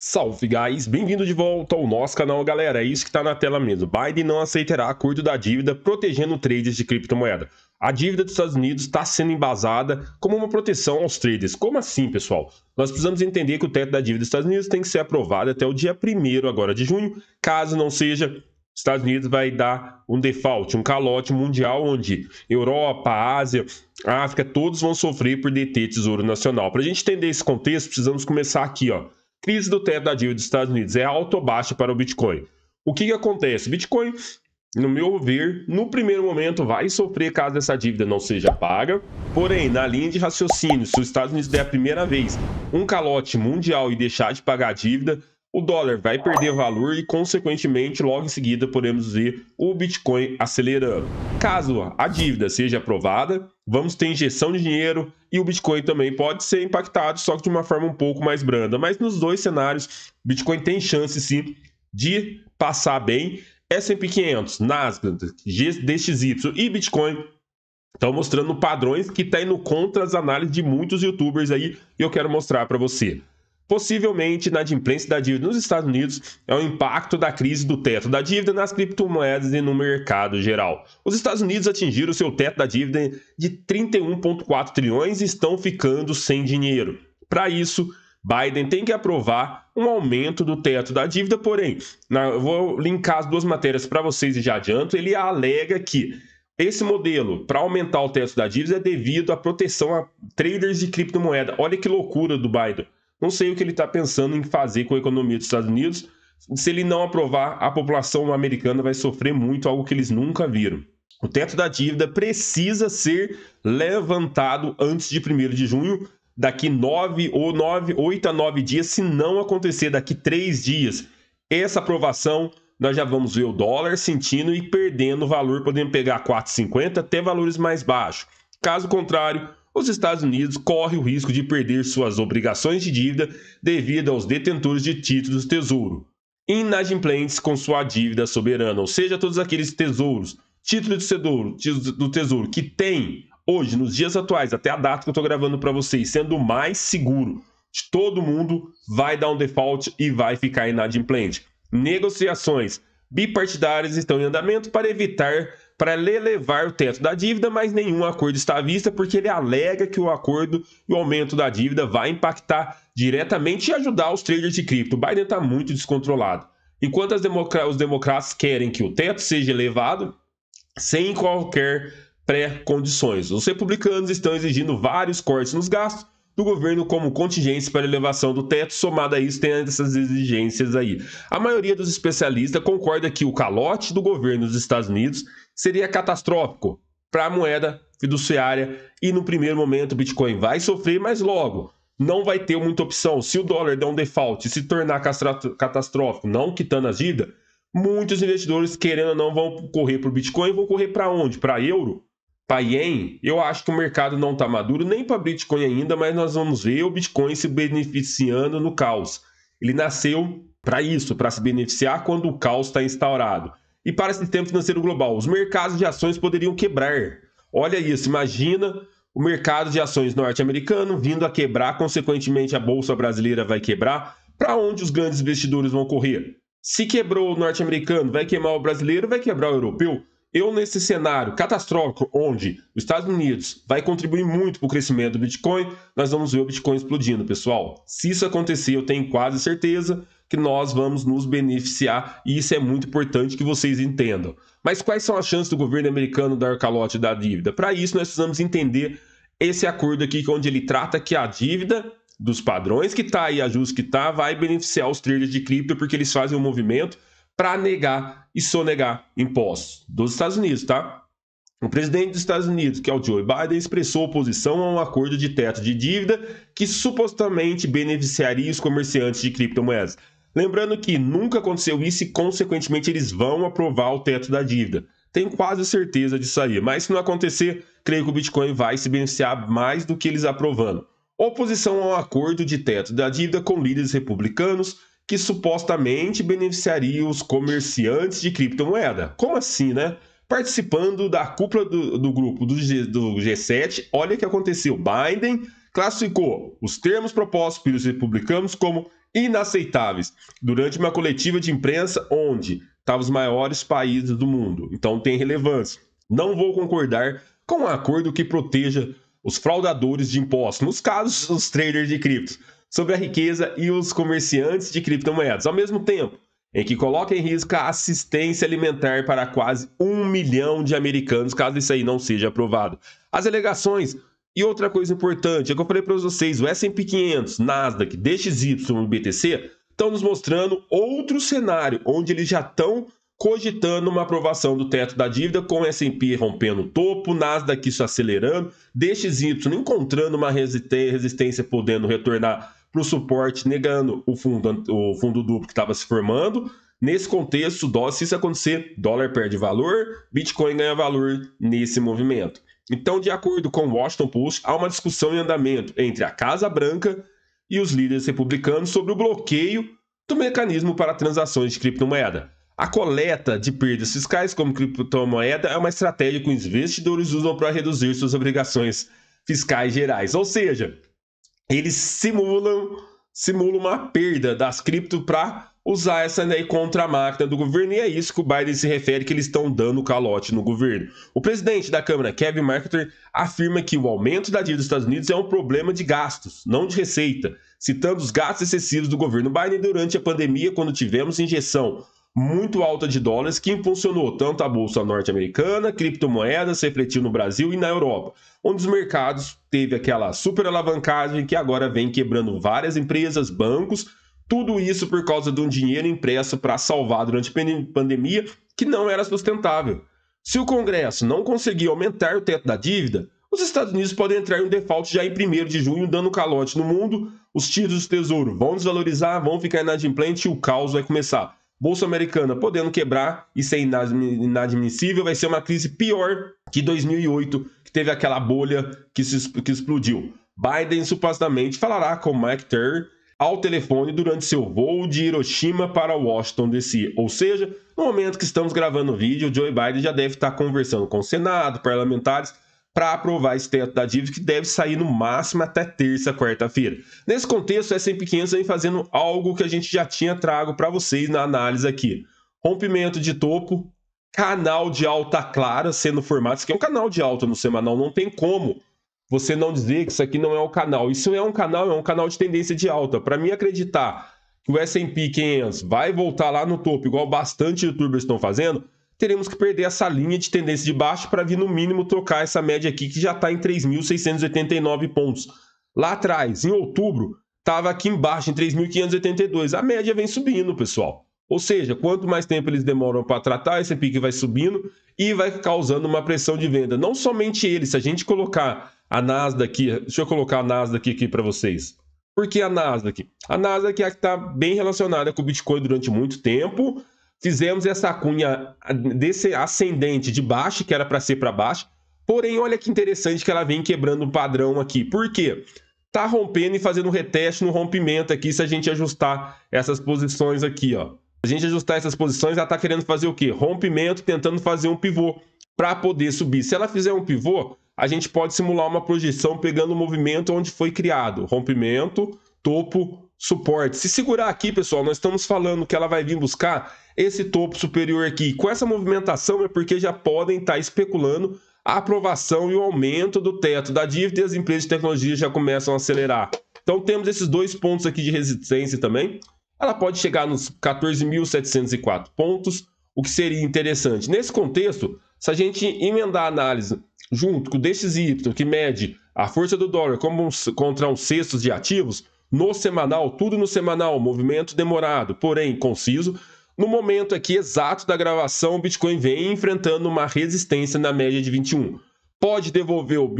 Salve, guys! Bem-vindo de volta ao nosso canal, galera. É isso que está na tela mesmo. Biden não aceitará acordo da dívida protegendo traders de criptomoeda. A dívida dos Estados Unidos está sendo embasada como uma proteção aos traders. Como assim, pessoal? Nós precisamos entender que o teto da dívida dos Estados Unidos tem que ser aprovado até o dia 1 agora de junho. Caso não seja, os Estados Unidos vai dar um default, um calote mundial onde Europa, Ásia, África, todos vão sofrer por deter tesouro nacional. Para a gente entender esse contexto, precisamos começar aqui, ó Crise do teto da dívida dos Estados Unidos é alto ou baixa para o Bitcoin? O que, que acontece? Bitcoin, no meu ver, no primeiro momento vai sofrer caso essa dívida não seja paga. Porém, na linha de raciocínio, se os Estados Unidos der a primeira vez um calote mundial e deixar de pagar a dívida, o dólar vai perder valor e, consequentemente, logo em seguida podemos ver o Bitcoin acelerando. Caso a dívida seja aprovada, vamos ter injeção de dinheiro e o Bitcoin também pode ser impactado, só que de uma forma um pouco mais branda. Mas nos dois cenários, Bitcoin tem chance sim de passar bem. S&P 500, Nasdaq, DXY e Bitcoin estão mostrando padrões que estão tá indo contra as análises de muitos youtubers aí e eu quero mostrar para você. Possivelmente, na inadimplência da dívida nos Estados Unidos é o impacto da crise do teto da dívida nas criptomoedas e no mercado geral. Os Estados Unidos atingiram seu teto da dívida de 31,4 trilhões e estão ficando sem dinheiro. Para isso, Biden tem que aprovar um aumento do teto da dívida, porém, na, eu vou linkar as duas matérias para vocês e já adianto, ele alega que esse modelo para aumentar o teto da dívida é devido à proteção a traders de criptomoeda. Olha que loucura do Biden. Não sei o que ele está pensando em fazer com a economia dos Estados Unidos. Se ele não aprovar, a população americana vai sofrer muito, algo que eles nunca viram. O teto da dívida precisa ser levantado antes de 1 de junho, daqui 9 ou 9, 8 a 9 dias, se não acontecer daqui 3 dias. Essa aprovação, nós já vamos ver o dólar sentindo e perdendo valor, podendo pegar 4,50 até valores mais baixos. Caso contrário, os Estados Unidos correm o risco de perder suas obrigações de dívida devido aos detentores de títulos do tesouro, inadimplentes com sua dívida soberana, ou seja, todos aqueles tesouros, títulos do tesouro, do tesouro que tem hoje, nos dias atuais, até a data que eu estou gravando para vocês, sendo o mais seguro de todo mundo, vai dar um default e vai ficar inadimplente. Negociações bipartidárias estão em andamento para evitar para elevar o teto da dívida, mas nenhum acordo está à vista porque ele alega que o acordo e o aumento da dívida vai impactar diretamente e ajudar os traders de cripto. O Biden está muito descontrolado. Enquanto os democratas querem que o teto seja elevado, sem qualquer pré-condições. Os republicanos estão exigindo vários cortes nos gastos do governo como contingência para elevação do teto, somado a isso tem essas exigências aí. A maioria dos especialistas concorda que o calote do governo dos Estados Unidos seria catastrófico para a moeda fiduciária e no primeiro momento o Bitcoin vai sofrer, mas logo não vai ter muita opção. Se o dólar der um default e se tornar catastrófico, não quitando a dívida, muitos investidores, querendo ou não, vão correr para o Bitcoin. Vão correr para onde? Para euro? Para yen? Eu acho que o mercado não está maduro nem para Bitcoin ainda, mas nós vamos ver o Bitcoin se beneficiando no caos. Ele nasceu para isso, para se beneficiar quando o caos está instaurado e para sistema financeiro global. Os mercados de ações poderiam quebrar. Olha isso, imagina o mercado de ações norte-americano vindo a quebrar, consequentemente a bolsa brasileira vai quebrar. Para onde os grandes investidores vão correr? Se quebrou o norte-americano, vai queimar o brasileiro, vai quebrar o europeu? Eu, nesse cenário catastrófico, onde os Estados Unidos vai contribuir muito para o crescimento do Bitcoin, nós vamos ver o Bitcoin explodindo, pessoal. Se isso acontecer, eu tenho quase certeza que nós vamos nos beneficiar e isso é muito importante que vocês entendam. Mas quais são as chances do governo americano dar calote da dívida? Para isso, nós precisamos entender esse acordo aqui, é onde ele trata que a dívida dos padrões que está e ajuste que está vai beneficiar os traders de cripto porque eles fazem um movimento para negar e sonegar impostos dos Estados Unidos, tá? O presidente dos Estados Unidos, que é o Joe Biden, expressou oposição a um acordo de teto de dívida que supostamente beneficiaria os comerciantes de criptomoedas. Lembrando que nunca aconteceu isso e, consequentemente, eles vão aprovar o teto da dívida. Tenho quase certeza disso aí. Mas se não acontecer, creio que o Bitcoin vai se beneficiar mais do que eles aprovando. Oposição ao acordo de teto da dívida com líderes republicanos que supostamente beneficiaria os comerciantes de criptomoeda. Como assim, né? Participando da cúpula do, do grupo do, G, do G7, olha o que aconteceu. Biden classificou os termos propostos pelos republicanos como inaceitáveis durante uma coletiva de imprensa onde estavam os maiores países do mundo. Então tem relevância. Não vou concordar com um acordo que proteja os fraudadores de impostos, nos casos, os traders de criptos, sobre a riqueza e os comerciantes de criptomoedas, ao mesmo tempo em que coloca em risco a assistência alimentar para quase um milhão de americanos, caso isso aí não seja aprovado. As alegações e outra coisa importante, é que eu falei para vocês, o S&P 500, Nasdaq, DXY e BTC estão nos mostrando outro cenário, onde eles já estão cogitando uma aprovação do teto da dívida, com o S&P rompendo o topo, Nasdaq isso acelerando, DXY encontrando uma resistência podendo retornar para o suporte, negando o fundo, o fundo duplo que estava se formando. Nesse contexto, se isso acontecer, dólar perde valor, Bitcoin ganha valor nesse movimento. Então, de acordo com o Washington Post, há uma discussão em andamento entre a Casa Branca e os líderes republicanos sobre o bloqueio do mecanismo para transações de criptomoeda. A coleta de perdas fiscais como criptomoeda é uma estratégia que os investidores usam para reduzir suas obrigações fiscais gerais. Ou seja, eles simulam, simulam uma perda das cripto para usar essa lei contra a máquina do governo, e é isso que o Biden se refere que eles estão dando calote no governo. O presidente da Câmara, Kevin McCarthy, afirma que o aumento da dívida dos Estados Unidos é um problema de gastos, não de receita, citando os gastos excessivos do governo Biden durante a pandemia, quando tivemos injeção muito alta de dólares que impulsionou tanto a bolsa norte-americana, criptomoedas refletiu no Brasil e na Europa, onde os mercados teve aquela super alavancagem que agora vem quebrando várias empresas, bancos tudo isso por causa de um dinheiro impresso para salvar durante a pandemia que não era sustentável. Se o Congresso não conseguir aumentar o teto da dívida, os Estados Unidos podem entrar em um default já em 1 de junho, dando calote no mundo, os títulos do Tesouro vão desvalorizar, vão ficar inadimplente e o caos vai começar. Bolsa americana podendo quebrar e ser inadmissível, vai ser uma crise pior que 2008, que teve aquela bolha que, se, que explodiu. Biden supostamente falará com Mike Turner ao telefone durante seu voo de Hiroshima para Washington DC. Ou seja, no momento que estamos gravando o vídeo, o Joe Biden já deve estar conversando com o Senado, parlamentares, para aprovar esse teto da dívida que deve sair no máximo até terça, quarta-feira. Nesse contexto, essa S&P 500 vem fazendo algo que a gente já tinha trago para vocês na análise aqui. Rompimento de topo, canal de alta clara sendo formado. Isso aqui é um canal de alta no semanal, não tem como você não dizer que isso aqui não é um canal. Isso é um canal, é um canal de tendência de alta. Para mim acreditar que o S&P 500 vai voltar lá no topo, igual bastante youtubers estão fazendo, teremos que perder essa linha de tendência de baixo para vir no mínimo trocar essa média aqui que já está em 3.689 pontos. Lá atrás, em outubro, estava aqui embaixo em 3.582. A média vem subindo, pessoal. Ou seja, quanto mais tempo eles demoram para tratar, esse pique vai subindo e vai causando uma pressão de venda. Não somente ele, se a gente colocar a Nasdaq, deixa eu colocar a Nasdaq aqui para vocês. Por que a Nasdaq? A Nasdaq é a que está bem relacionada com o Bitcoin durante muito tempo. Fizemos essa cunha desse ascendente de baixo, que era para ser para baixo. Porém, olha que interessante que ela vem quebrando o padrão aqui. Por quê? Está rompendo e fazendo reteste no rompimento aqui, se a gente ajustar essas posições aqui, ó. Se a gente ajustar essas posições, ela está querendo fazer o quê? Rompimento, tentando fazer um pivô para poder subir. Se ela fizer um pivô, a gente pode simular uma projeção pegando o movimento onde foi criado, rompimento, topo, suporte. Se segurar aqui, pessoal, nós estamos falando que ela vai vir buscar esse topo superior aqui. Com essa movimentação é porque já podem estar tá especulando a aprovação e o aumento do teto da dívida e as empresas de tecnologia já começam a acelerar. Então temos esses dois pontos aqui de resistência também. Ela pode chegar nos 14.704 pontos, o que seria interessante. Nesse contexto, se a gente emendar a análise junto com o DXY, que mede a força do dólar como um, contra um sexto de ativos, no semanal, tudo no semanal, movimento demorado, porém conciso, no momento aqui exato da gravação, o Bitcoin vem enfrentando uma resistência na média de 21. Pode devolver o,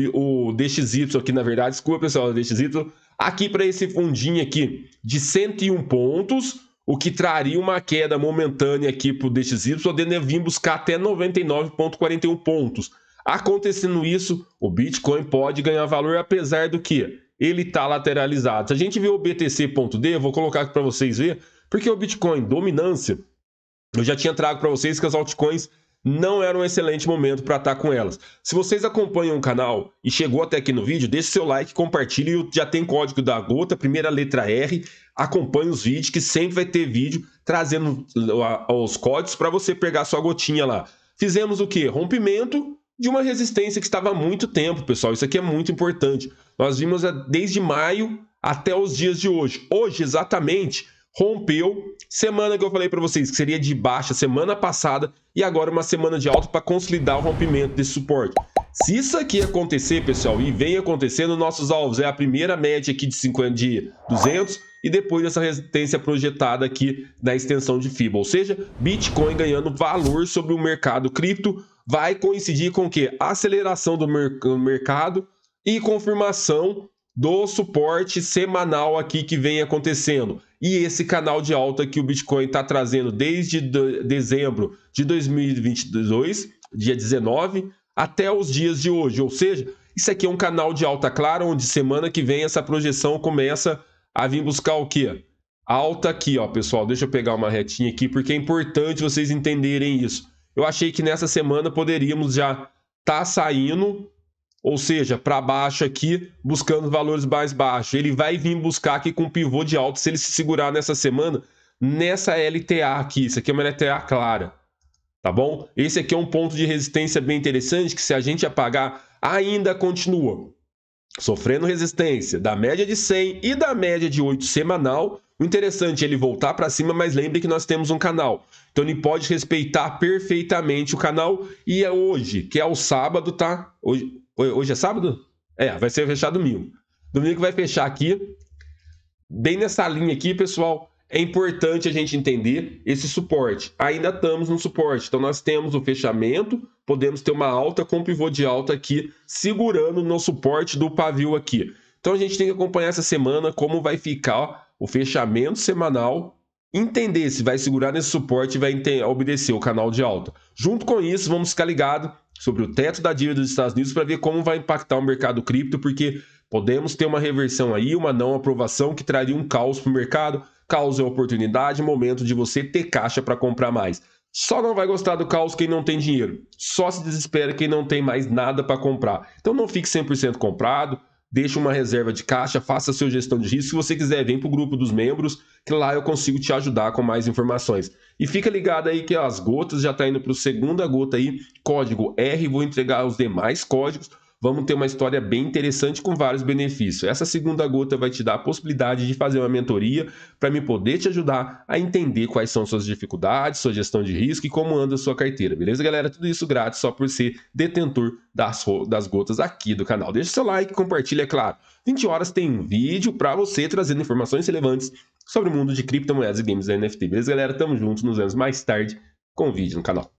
o DXY aqui, na verdade, desculpa pessoal, o DXY, aqui para esse fundinho aqui de 101 pontos, o que traria uma queda momentânea aqui para o DXY, podendo vir buscar até 99,41 pontos. Acontecendo isso, o Bitcoin pode ganhar valor apesar do que ele está lateralizado. Se a gente viu o BTC.D, eu vou colocar aqui para vocês ver, porque o Bitcoin dominância, eu já tinha trago para vocês que as altcoins não era um excelente momento para estar tá com elas. Se vocês acompanham o canal e chegou até aqui no vídeo, deixe seu like, compartilhe, já tem código da gota, primeira letra R, acompanhe os vídeos que sempre vai ter vídeo trazendo os códigos para você pegar sua gotinha lá. Fizemos o que? Rompimento, de uma resistência que estava há muito tempo, pessoal. Isso aqui é muito importante. Nós vimos é, desde maio até os dias de hoje. Hoje, exatamente, rompeu. Semana que eu falei para vocês que seria de baixa, semana passada, e agora uma semana de alta para consolidar o rompimento desse suporte. Se isso aqui acontecer, pessoal, e vem acontecendo, nossos alvos é a primeira média aqui de 50 de 200 e depois essa resistência projetada aqui da extensão de FIBA, ou seja, Bitcoin ganhando valor sobre o mercado cripto, vai coincidir com o que? Aceleração do mer mercado e confirmação do suporte semanal aqui que vem acontecendo. E esse canal de alta que o Bitcoin está trazendo desde dezembro de 2022, dia 19, até os dias de hoje. Ou seja, isso aqui é um canal de alta clara, onde semana que vem essa projeção começa a vir buscar o quê? Alta aqui, ó, pessoal. Deixa eu pegar uma retinha aqui, porque é importante vocês entenderem isso. Eu achei que nessa semana poderíamos já estar tá saindo, ou seja, para baixo aqui, buscando valores mais baixos. Ele vai vir buscar aqui com pivô de alto, se ele se segurar nessa semana, nessa LTA aqui. Isso aqui é uma LTA clara, tá bom? Esse aqui é um ponto de resistência bem interessante, que se a gente apagar, ainda continua sofrendo resistência da média de 100 e da média de 8 semanal, o interessante é ele voltar para cima, mas lembre que nós temos um canal. Então ele pode respeitar perfeitamente o canal. E é hoje, que é o sábado, tá? Hoje, hoje é sábado? É, vai ser fechado domingo. Domingo vai fechar aqui. Bem nessa linha aqui, pessoal, é importante a gente entender esse suporte. Ainda estamos no suporte. Então nós temos o fechamento, podemos ter uma alta com pivô de alta aqui, segurando no suporte do pavio aqui. Então a gente tem que acompanhar essa semana como vai ficar o fechamento semanal, entender se vai segurar nesse suporte e vai obedecer o canal de alta. Junto com isso, vamos ficar ligado sobre o teto da dívida dos Estados Unidos para ver como vai impactar o mercado cripto, porque podemos ter uma reversão aí, uma não aprovação que traria um caos para o mercado. Caos é oportunidade, momento de você ter caixa para comprar mais. Só não vai gostar do caos quem não tem dinheiro. Só se desespera quem não tem mais nada para comprar. Então não fique 100% comprado, deixa uma reserva de caixa, faça a sua gestão de risco. Se você quiser, vem para o grupo dos membros, que lá eu consigo te ajudar com mais informações. E fica ligado aí que as gotas já está indo para a segunda gota aí, código R, vou entregar os demais códigos vamos ter uma história bem interessante com vários benefícios. Essa segunda gota vai te dar a possibilidade de fazer uma mentoria para me poder te ajudar a entender quais são suas dificuldades, sua gestão de risco e como anda a sua carteira, beleza, galera? Tudo isso grátis só por ser detentor das, das gotas aqui do canal. Deixa seu like, compartilha, é claro. 20 horas tem um vídeo para você trazendo informações relevantes sobre o mundo de criptomoedas e games da NFT, beleza, galera? Tamo junto nos vemos mais tarde com o vídeo no canal.